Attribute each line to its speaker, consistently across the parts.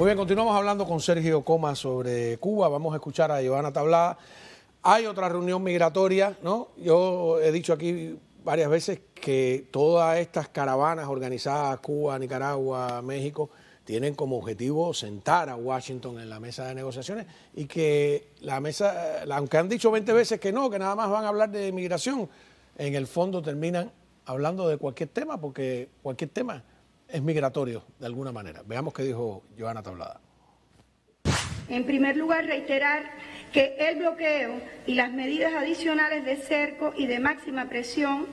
Speaker 1: Muy bien, continuamos hablando con Sergio Coma sobre Cuba. Vamos a escuchar a Giovanna Tablada. Hay otra reunión migratoria, ¿no? Yo he dicho aquí varias veces que todas estas caravanas organizadas, Cuba, Nicaragua, México, tienen como objetivo sentar a Washington en la mesa de negociaciones y que la mesa, aunque han dicho 20 veces que no, que nada más van a hablar de migración, en el fondo terminan hablando de cualquier tema, porque cualquier tema es migratorio de alguna manera. Veamos qué dijo Joana Tablada. En primer lugar, reiterar que el bloqueo y las medidas adicionales de cerco y de máxima presión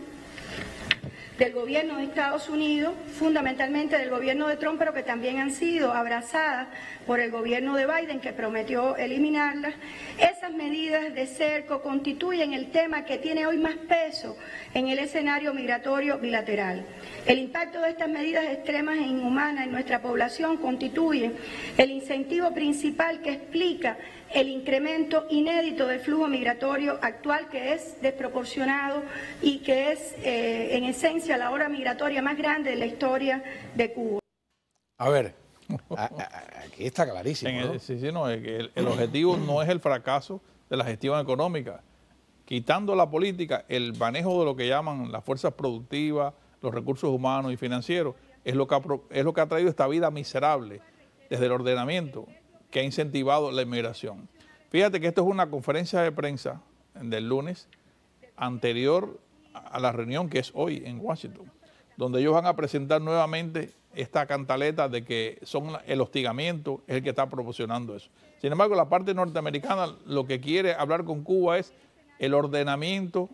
Speaker 1: del gobierno de Estados Unidos, fundamentalmente del gobierno de Trump, pero que también han sido abrazadas por el gobierno de Biden, que prometió eliminarlas. Esas medidas de cerco constituyen el tema que tiene hoy más peso en el escenario migratorio bilateral. El impacto de estas medidas extremas e inhumanas en nuestra población constituye el incentivo principal que explica el incremento inédito del flujo migratorio actual que es desproporcionado y que es eh, en esencia la hora migratoria más grande de la historia de Cuba. A ver,
Speaker 2: aquí está clarísimo. El, sí, sí, no, objetivo no es el fracaso de la gestión económica. Quitando la política, el manejo de lo que llaman las fuerzas productivas, los recursos humanos y financieros, es lo que es lo que ha traído esta vida miserable desde el ordenamiento que ha incentivado la inmigración. Fíjate que esto es una conferencia de prensa del lunes anterior a la reunión que es hoy en Washington, donde ellos van a presentar nuevamente esta cantaleta de que son el hostigamiento el que está proporcionando eso. Sin embargo, la parte norteamericana lo que quiere hablar con Cuba es el ordenamiento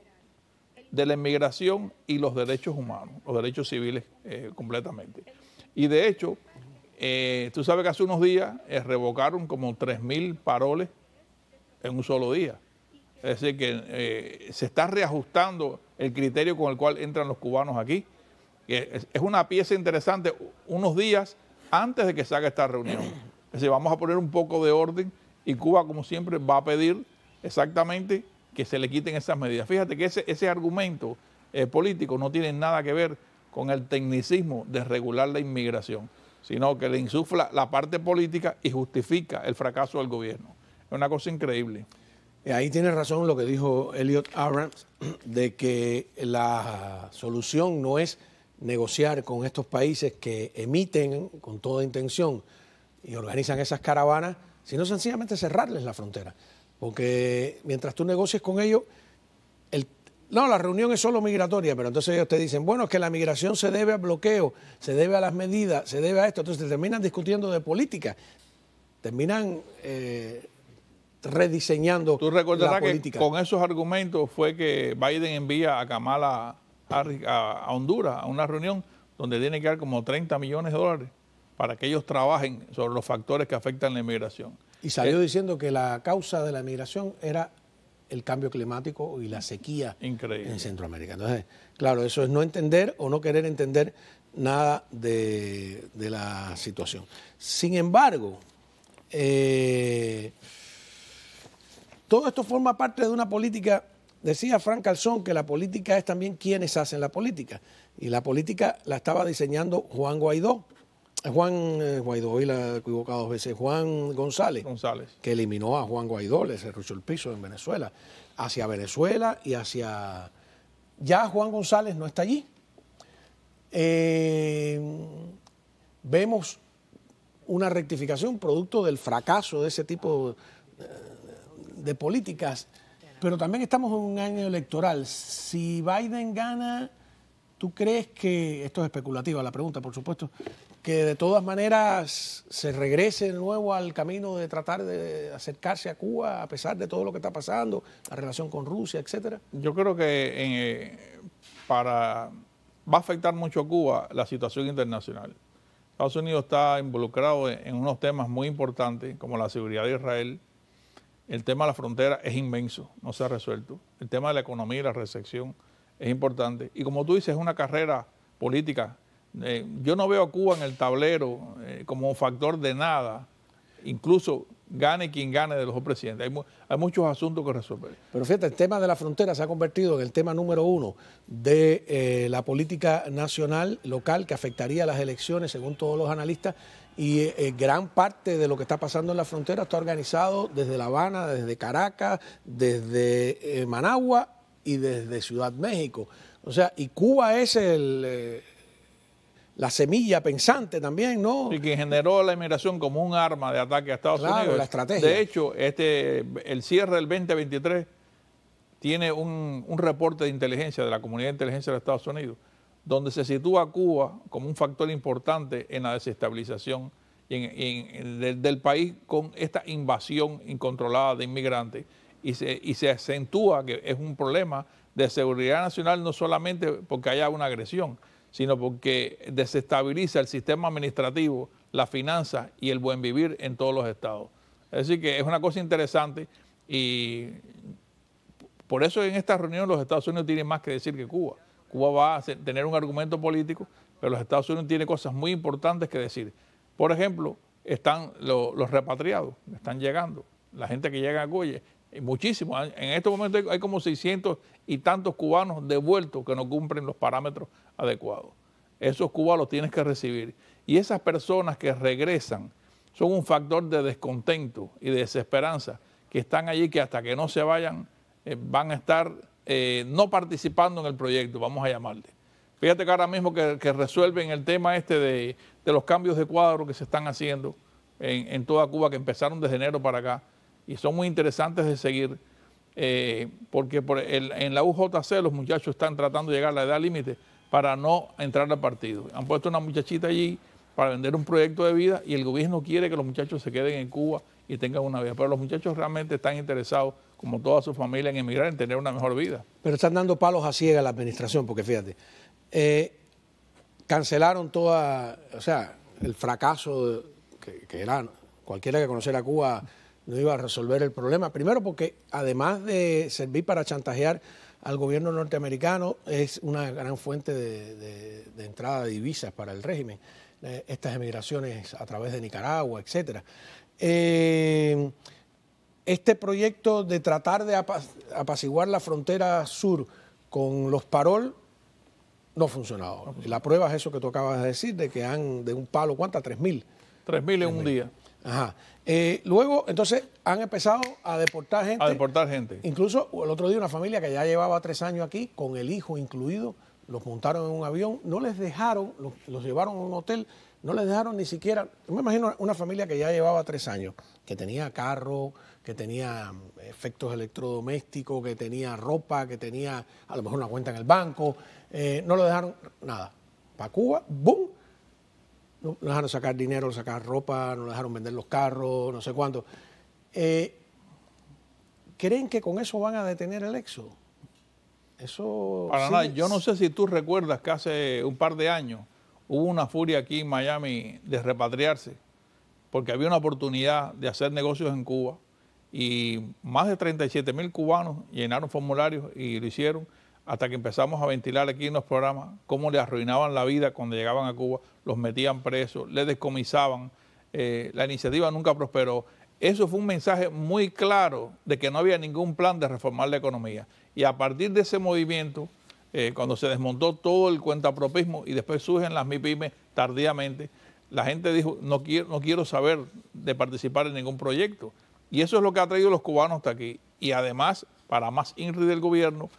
Speaker 2: de la inmigración y los derechos humanos, los derechos civiles eh, completamente. Y de hecho, eh, tú sabes que hace unos días eh, revocaron como 3.000 paroles en un solo día. Es decir, que eh, se está reajustando el criterio con el cual entran los cubanos aquí. Es, es una pieza interesante, unos días antes de que salga esta reunión. Es decir, vamos a poner un poco de orden y Cuba, como siempre, va a pedir exactamente que se le quiten esas medidas. Fíjate que ese argumento político no tiene nada que ver con el tecnicismo de regular la inmigración sino que le insufla la parte política y justifica el fracaso del gobierno. Es una cosa increíble.
Speaker 1: Ahí tiene razón lo que dijo Elliot Abrams, de que la solución no es negociar con estos países que emiten con toda intención y organizan esas caravanas, sino sencillamente cerrarles la frontera. Porque mientras tú negocies con ellos, el no, la reunión es solo migratoria, pero entonces ellos te dicen, bueno, es que la migración se debe al bloqueo, se debe a las medidas, se debe a esto. Entonces terminan discutiendo de política, terminan eh, rediseñando ¿Tú recordarás la política. con
Speaker 2: esos argumentos fue que Biden envía a Kamala a, Honduras a una reunión donde tiene que dar como 30 millones de dólares para que ellos trabajen sobre los factores que afectan la inmigración.
Speaker 1: Y salió eh, diciendo que la causa de la migración era el cambio climático y la sequía en Centroamérica. Entonces, claro, eso es no entender o no querer entender nada de, la situación. Sin embargo, eh, todo esto forma parte de una política, decía Frank Calzón, que la política es también quienes hacen la política. Y la política la estaba diseñando Juan Guaidó Juan eh, Guaidó, y la he equivocado dos veces, Juan González, que eliminó a Juan Guaidó, le ruchó el piso en Venezuela, hacia Venezuela y hacia... Ya Juan González no está allí. Eh, vemos una rectificación producto del fracaso de ese tipo eh, de políticas, pero también estamos en un año electoral. Si Biden gana... ¿Tú crees que, esto es especulativa la pregunta, por supuesto, que de todas maneras se regrese de nuevo al camino de tratar de acercarse a Cuba a pesar de todo lo que está pasando, la relación con Rusia, etcétera?
Speaker 2: Yo creo que eh, para va a afectar mucho a Cuba la situación internacional. Estados Unidos está involucrado en unos temas muy importantes como la seguridad de Israel. El tema de la frontera es inmenso, no se ha resuelto. El tema de la economía y la recepción es importante. Y como tú dices, es una carrera política eh, yo no veo a Cuba en el tablero eh, como factor de nada, incluso gane quien gane de los presidentes. Hay, muchos asuntos que resolver.
Speaker 1: Pero fíjate, el tema de la frontera se ha convertido en el tema número uno de eh, la política nacional, local, que afectaría las elecciones, según todos los analistas, y gran parte de lo que está pasando en la frontera está organizado desde La Habana, desde Caracas, desde Managua y desde Ciudad México. O sea, y Cuba es el la semilla pensante también, ¿no? Y
Speaker 2: que generó la inmigración como un arma de ataque a Estados claro, Unidos. la estrategia. De hecho, este, el cierre del 2023 tiene un, reporte de inteligencia de la comunidad de inteligencia de Estados Unidos, donde se sitúa Cuba como un factor importante en la desestabilización del, país con esta invasión incontrolada de inmigrantes. Y se, y se acentúa que es un problema de seguridad nacional no solamente porque haya una agresión, sino porque desestabiliza el sistema administrativo, la finanza y el buen vivir en todos los estados. Es decir, que es una cosa interesante y por eso en esta reunión los Estados Unidos tienen más que decir que Cuba. Cuba va a tener un argumento político, pero los Estados Unidos tienen cosas muy importantes que decir. Por ejemplo, están los, repatriados, están llegando, la gente que llega a Cuba, eh, muchísimo. En estos momentos hay, como 600 y tantos cubanos devueltos que no cumplen los parámetros adecuados. Esos cubanos los tienes que recibir. Y esas personas que regresan son un factor de descontento y de desesperanza que están allí, que hasta que no se vayan eh, van a estar eh, no participando en el proyecto, vamos a llamarle. Fíjate que ahora mismo que, resuelven el tema este de, los cambios de cuadro que se están haciendo en, en toda Cuba, que empezaron desde enero para acá y son muy interesantes de seguir, eh, porque en la UJC los muchachos están tratando de llegar a la edad límite para no entrar al partido. Han puesto una muchachita allí para vender un proyecto de vida y el gobierno quiere que los muchachos se queden en Cuba y tengan una vida. Pero los muchachos realmente están interesados, como toda su familia, en emigrar, en tener una mejor vida.
Speaker 1: Pero están dando palos a ciega la administración, porque fíjate, eh, cancelaron toda, o sea, el fracaso que, era, cualquiera que conociera Cuba no iba a resolver el problema. Primero porque además de servir para chantajear al gobierno norteamericano, es una gran fuente de, entrada de divisas para el régimen, eh, estas emigraciones a través de Nicaragua, etc. Eh, este proyecto de tratar de apaciguar la frontera sur con los parol no ha funcionado. La prueba es eso que tú acabas de decir, de que han de un palo, ¿cuántas? 3.000. 3.000 en un día. Ajá. Eh, luego, entonces, han empezado a deportar gente. A deportar gente. Incluso el otro día una familia que ya llevaba tres años aquí, con el hijo incluido, los montaron en un avión, no les dejaron, los, llevaron a un hotel, no les dejaron ni siquiera, me imagino una familia que ya llevaba tres años, que tenía carro, que tenía mm, efectos electrodomésticos, que tenía ropa, que tenía a lo mejor una cuenta en el banco, eh, no lo dejaron nada. Para Cuba, ¡boom! no, dejaron sacar dinero, no sacar ropa, no dejaron vender los carros, no sé cuánto. Eh, ¿Creen que con eso van a detener el éxodo? Eso. Para nada, yo no sé si tú recuerdas que hace un
Speaker 2: par de años hubo una furia aquí en Miami de repatriarse, porque había una oportunidad de hacer negocios en Cuba y más de 37 mil cubanos llenaron formularios y lo hicieron hasta que empezamos a ventilar aquí en los programas cómo le arruinaban la vida cuando llegaban a Cuba, los metían presos, les descomisaban, eh, la iniciativa nunca prosperó. Eso fue un mensaje muy claro de que no había ningún plan de reformar la economía. Y a partir de ese movimiento, eh, cuando se desmontó todo el cuentapropismo y después surgen las MIPIMES tardíamente, la gente dijo, no quiero, no quiero saber de participar en ningún proyecto. Y eso es lo que ha traído los cubanos hasta aquí. Y además, para más INRI del gobierno,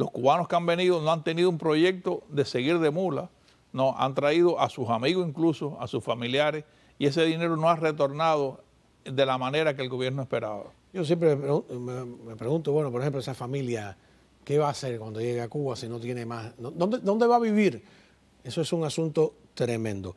Speaker 2: los cubanos que han venido no han tenido un proyecto de seguir de mula, no, han traído a sus amigos incluso, a sus familiares, y ese dinero no ha retornado de la manera que el gobierno esperaba.
Speaker 1: Yo siempre me, pregunto, bueno, por ejemplo, esa familia, ¿qué va a hacer cuando llegue a Cuba si no tiene más? dónde va a vivir? Eso es un asunto tremendo.